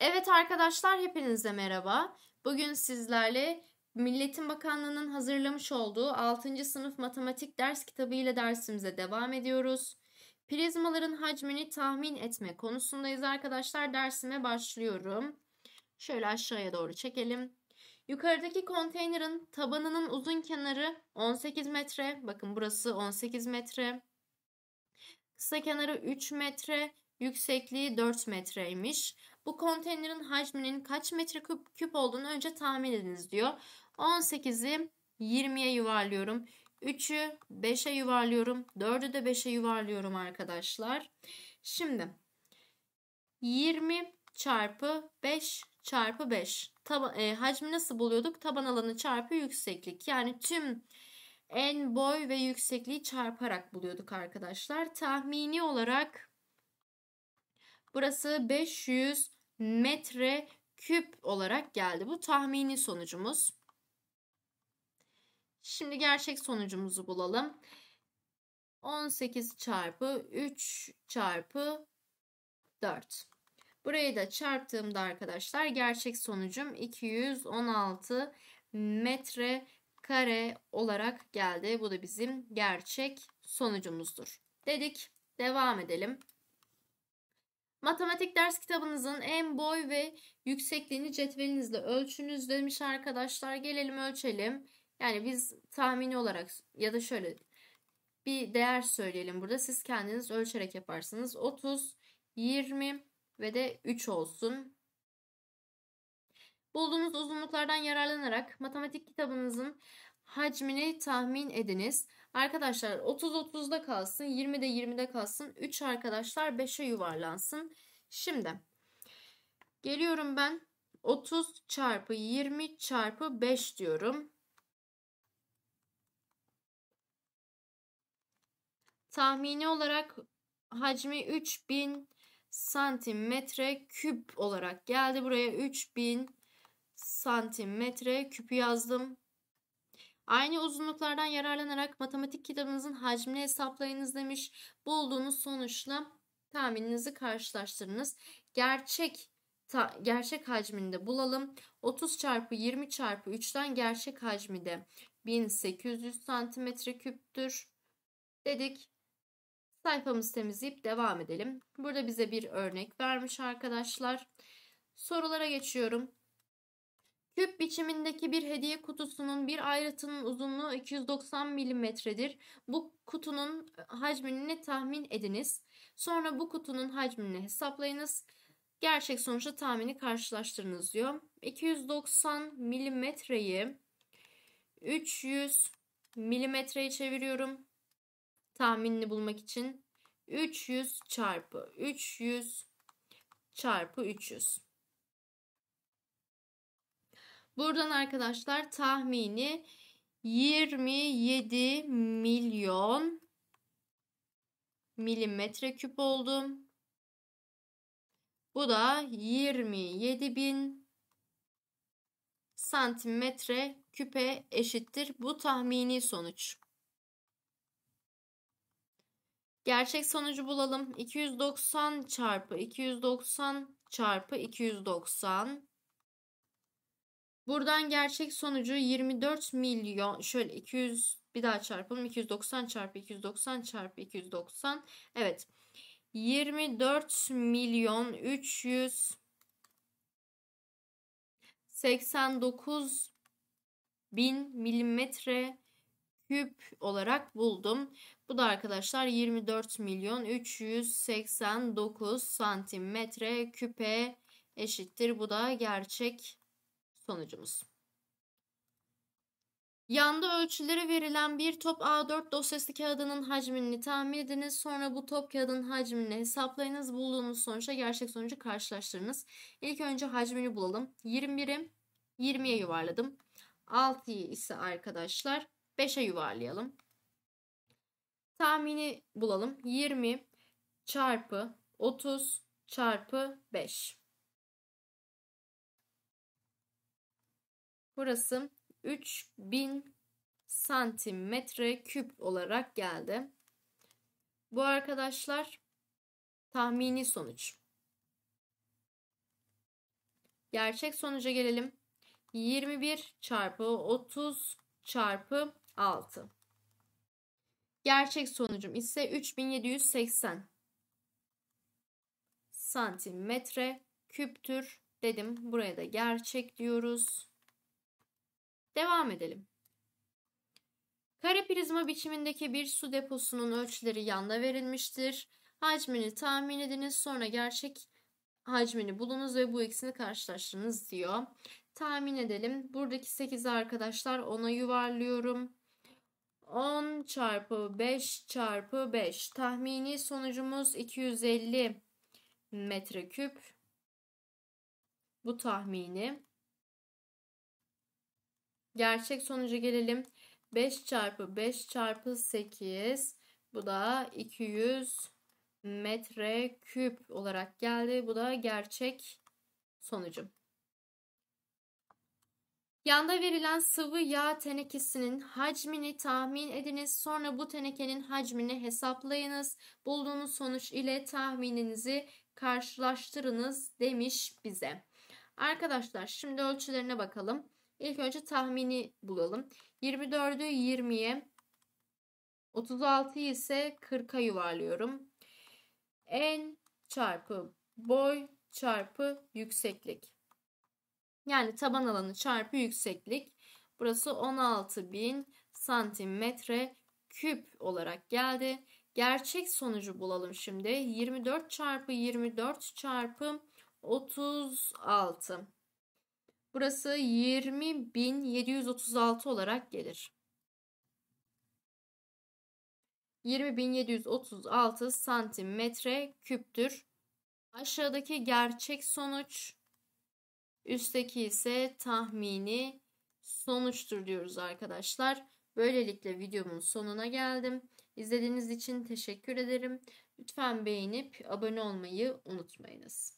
Evet arkadaşlar hepinize merhaba. Bugün sizlerle Milletin Bakanlığı'nın hazırlamış olduğu 6. sınıf matematik ders kitabı ile dersimize devam ediyoruz. Prizmaların hacmini tahmin etme konusundayız arkadaşlar. Dersime başlıyorum. Şöyle aşağıya doğru çekelim. Yukarıdaki konteynerin tabanının uzun kenarı 18 metre. Bakın burası 18 metre. Kısa kenarı 3 metre, yüksekliği 4 metreymiş. Bu konteynerin hacminin kaç metreküp küp olduğunu önce tahmin ediniz diyor. 18'i 20'ye yuvarlıyorum. 3'ü 5'e yuvarlıyorum. 4'ü de 5'e yuvarlıyorum arkadaşlar. Şimdi 20 çarpı 5 çarpı 5. Taba, e, hacmi nasıl buluyorduk? Taban alanı çarpı yükseklik. Yani tüm en boy ve yüksekliği çarparak buluyorduk arkadaşlar. Tahmini olarak burası 500 metre küp olarak geldi. Bu tahmini sonucumuz. Şimdi gerçek sonucumuzu bulalım. 18 çarpı 3 çarpı 4. Burayı da çarptığımda arkadaşlar gerçek sonucum 216 metre kare olarak geldi. Bu da bizim gerçek sonucumuzdur. Dedik devam edelim. Matematik ders kitabınızın en boy ve yüksekliğini cetvelinizle ölçünüz demiş arkadaşlar. Gelelim ölçelim. Yani biz tahmini olarak ya da şöyle bir değer söyleyelim burada. Siz kendiniz ölçerek yaparsınız. 30, 20 ve de 3 olsun. Bulduğunuz uzunluklardan yararlanarak matematik kitabınızın hacmini tahmin ediniz. Arkadaşlar 30-30'da kalsın, 20'de 20'de kalsın, 3 arkadaşlar 5'e yuvarlansın. Şimdi geliyorum ben 30 çarpı 20 çarpı 5 diyorum. Tahmini olarak hacmi 3000 santimetre küp olarak geldi. Buraya 3000 santimetre küpü yazdım. Aynı uzunluklardan yararlanarak matematik kitabınızın hacmini hesaplayınız demiş. Bulduğunuz sonuçla tahmininizi karşılaştırınız. Gerçek ta, gerçek hacmini de bulalım. 30 çarpı 20 çarpı 3'ten gerçek hacmi de 1800 santimetre küptür dedik. Sayfamızı temizleyip devam edelim. Burada bize bir örnek vermiş arkadaşlar. Sorulara geçiyorum. Küp biçimindeki bir hediye kutusunun bir ayrıtının uzunluğu 290 milimetredir. Bu kutunun e, hacmini tahmin ediniz. Sonra bu kutunun hacmini hesaplayınız. Gerçek sonuçla tahmini karşılaştırınız diyor. 290 milimetreyi 300 milimetreye çeviriyorum. Tahminini bulmak için 300 çarpı 300 çarpı 300. Buradan arkadaşlar tahmini 27 milyon milimetre küp oldu. Bu da 27 bin santimetre küpe eşittir. Bu tahmini sonuç. Gerçek sonucu bulalım. 290 çarpı 290 çarpı 290 Buradan gerçek sonucu 24 milyon şöyle 200 bir daha çarpalım 290 çarpı 290 çarpı 290 evet 24 milyon 300 89 bin milimetre küp olarak buldum. Bu da arkadaşlar 24 milyon 389 santimetre küpe eşittir. Bu da gerçek sonucumuz. Yanda ölçüleri verilen bir top A4 dosyası kağıdının hacmini tahmin ediniz. Sonra bu top kağıdın hacmini hesaplayınız. Bulduğunuz sonuçla gerçek sonucu karşılaştırınız. İlk önce hacmini bulalım. 21'i 20'ye yuvarladım. 6'yı ise arkadaşlar 5'e yuvarlayalım. Tahmini bulalım. 20 çarpı 30 çarpı 5. Burası 3000 santimetre küp olarak geldi. Bu arkadaşlar tahmini sonuç. Gerçek sonuca gelelim. 21 çarpı 30 çarpı 6. Gerçek sonucum ise 3780 santimetre küptür dedim. Buraya da gerçek diyoruz. Devam edelim. Kare prizma biçimindeki bir su deposunun ölçüleri yanda verilmiştir. Hacmini tahmin ediniz sonra gerçek hacmini bulunuz ve bu ikisini karşılaştırınız diyor. Tahmin edelim. Buradaki 8'i arkadaşlar ona yuvarlıyorum. 10 çarpı 5 çarpı 5. Tahmini sonucumuz 250 metreküp. Bu tahmini. Gerçek sonuca gelelim. 5 çarpı 5 çarpı 8 bu da 200 metre küp olarak geldi. Bu da gerçek sonucum. Yanda verilen sıvı yağ tenekesinin hacmini tahmin ediniz. Sonra bu tenekenin hacmini hesaplayınız. Bulduğunuz sonuç ile tahmininizi karşılaştırınız demiş bize. Arkadaşlar şimdi ölçülerine bakalım. İlk önce tahmini bulalım. 24'ü 20'ye 36'yı ise 40'a yuvarlıyorum. En çarpı boy çarpı yükseklik. Yani taban alanı çarpı yükseklik. Burası 16.000 santimetre küp olarak geldi. Gerçek sonucu bulalım şimdi. 24 çarpı 24 çarpı 36. Burası 20.736 olarak gelir. 20.736 santimetre küptür. Aşağıdaki gerçek sonuç, üstteki ise tahmini sonuçtur diyoruz arkadaşlar. Böylelikle videomun sonuna geldim. İzlediğiniz için teşekkür ederim. Lütfen beğenip abone olmayı unutmayınız.